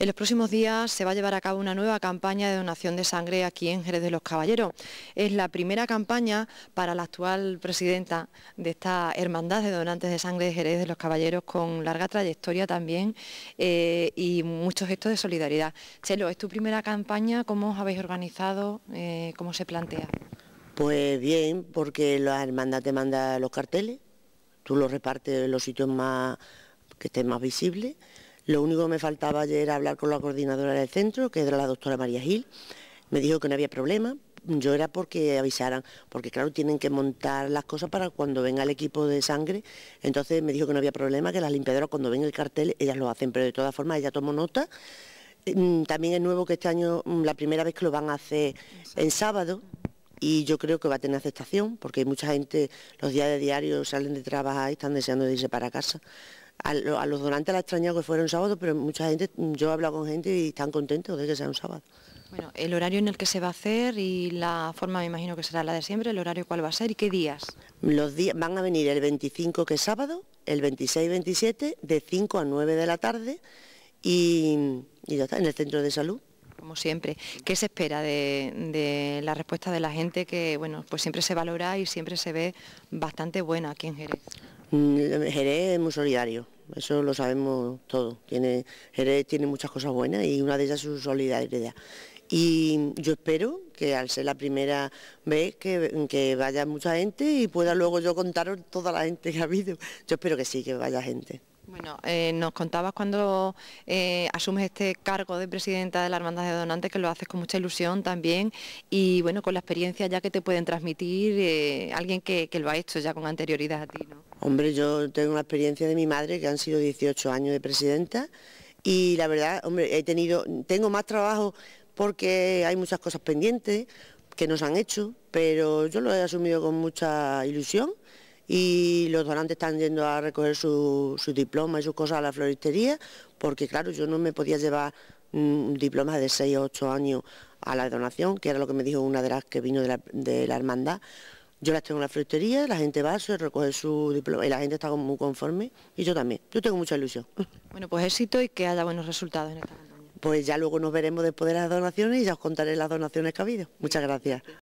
En los próximos días se va a llevar a cabo una nueva campaña de donación de sangre aquí en Jerez de los Caballeros. Es la primera campaña para la actual presidenta de esta hermandad de donantes de sangre de Jerez de los Caballeros con larga trayectoria también eh, y muchos gestos de solidaridad. Chelo, ¿es tu primera campaña? ¿Cómo os habéis organizado? Eh, ¿Cómo se plantea? Pues bien, porque la hermandad te manda los carteles, tú los repartes en los sitios más que estén más visibles lo único que me faltaba ayer era hablar con la coordinadora del centro, que era la doctora María Gil. Me dijo que no había problema, yo era porque avisaran, porque claro, tienen que montar las cosas para cuando venga el equipo de sangre. Entonces me dijo que no había problema, que las limpiadoras cuando ven el cartel, ellas lo hacen, pero de todas formas ella tomó nota. Mm, también es nuevo que este año, mm, la primera vez que lo van a hacer en sábado, y yo creo que va a tener aceptación, porque hay mucha gente los días de diario salen de trabajar y están deseando irse para casa a, los donantes la extrañado que fuera un sábado, pero mucha gente, mm, yo he hablado con gente y están contentos de que sea un sábado. Bueno, el horario en el que se va a hacer y la forma me imagino que será la de siempre, el horario cuál va a ser y qué días. Los días van a venir el 25 que es sábado, el 26 y 27 de 5 a 9 de la tarde y, ya está, en el centro de salud como siempre. ¿Qué se espera de, la respuesta de la gente que, bueno, pues siempre se valora y siempre se ve bastante buena aquí en Jerez? Mm, Jerez es muy solidario, eso lo sabemos todo. Jerez tiene muchas cosas buenas y una de ellas es su solidaridad. Y yo espero que al ser la primera vez que, que, vaya mucha gente y pueda luego yo contaros toda la gente que ha habido. Yo espero que sí, que vaya gente. Bueno, eh, nos contabas cuando eh, asumes este cargo de presidenta de la Hermandad de Donantes que lo haces con mucha ilusión también y bueno, con la experiencia ya que te pueden transmitir eh, alguien que, lo ha hecho ya con anterioridad a ti, ¿no? Hombre, yo tengo la experiencia de mi madre que han sido 18 años de presidenta y la verdad, hombre, he tenido, tengo más trabajo porque hay muchas cosas pendientes que nos han hecho, pero yo lo he asumido con mucha ilusión y los donantes están yendo a recoger su, su diploma y sus cosas a la floristería, porque claro, yo no me podía llevar un mm, diploma de 6 o 8 años a la donación, que era lo que me dijo una de las que vino de la, hermandad. Yo las tengo en la floristería, la gente va, a recoger su diploma y la gente está muy conforme y yo también. Yo tengo mucha ilusión. Bueno, pues éxito y que haya buenos resultados en esta campaña. Pues ya luego nos veremos después de las donaciones y ya os contaré las donaciones que ha habido. Muchas gracias.